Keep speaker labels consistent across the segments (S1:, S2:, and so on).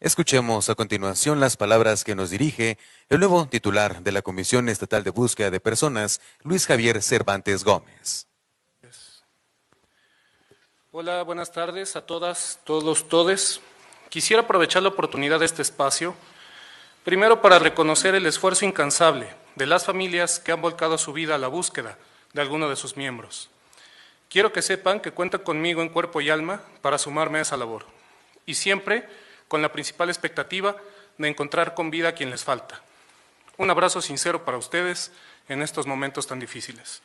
S1: Escuchemos a continuación las palabras que nos dirige el nuevo titular de la Comisión Estatal de Búsqueda de Personas, Luis Javier Cervantes Gómez. Hola, buenas tardes a todas, todos, todes. Quisiera aprovechar la oportunidad de este espacio, primero para reconocer el esfuerzo incansable de las familias que han volcado su vida a la búsqueda de alguno de sus miembros. Quiero que sepan que cuentan conmigo en cuerpo y alma para sumarme a esa labor. Y siempre con la principal expectativa de encontrar con vida a quien les falta. Un abrazo sincero para ustedes en estos momentos tan difíciles.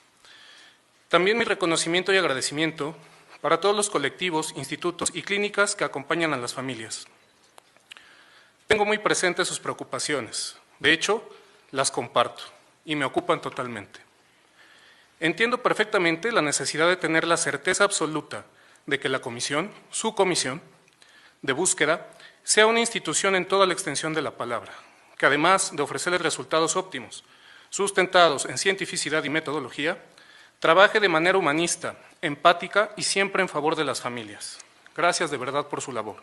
S1: También mi reconocimiento y agradecimiento para todos los colectivos, institutos y clínicas que acompañan a las familias. Tengo muy presentes sus preocupaciones, de hecho, las comparto y me ocupan totalmente. Entiendo perfectamente la necesidad de tener la certeza absoluta de que la comisión, su comisión, de búsqueda, sea una institución en toda la extensión de la palabra, que además de ofrecerles resultados óptimos, sustentados en cientificidad y metodología, trabaje de manera humanista, empática y siempre en favor de las familias. Gracias de verdad por su labor.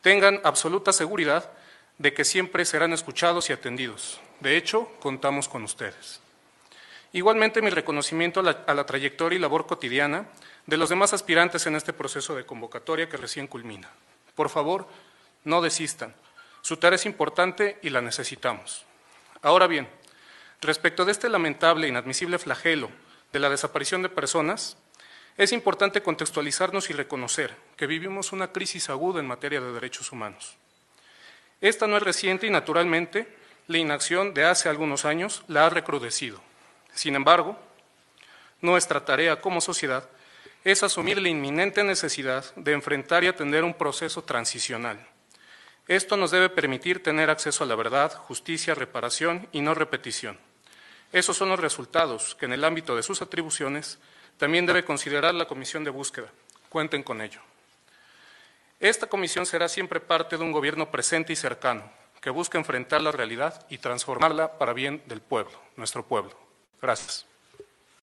S1: Tengan absoluta seguridad de que siempre serán escuchados y atendidos. De hecho, contamos con ustedes. Igualmente, mi reconocimiento a la, trayectoria y labor cotidiana de los demás aspirantes en este proceso de convocatoria que recién culmina. Por favor, no desistan. Su tarea es importante y la necesitamos. Ahora bien, respecto de este lamentable e inadmisible flagelo de la desaparición de personas, es importante contextualizarnos y reconocer que vivimos una crisis aguda en materia de derechos humanos. Esta no es reciente y, naturalmente, la inacción de hace algunos años la ha recrudecido. Sin embargo, nuestra tarea como sociedad es asumir la inminente necesidad de enfrentar y atender un proceso transicional esto nos debe permitir tener acceso a la verdad, justicia, reparación y no repetición. Esos son los resultados que en el ámbito de sus atribuciones también debe considerar la comisión de búsqueda. Cuenten con ello. Esta comisión será siempre parte de un gobierno presente y cercano, que busca enfrentar la realidad y transformarla para bien del pueblo, nuestro pueblo. Gracias.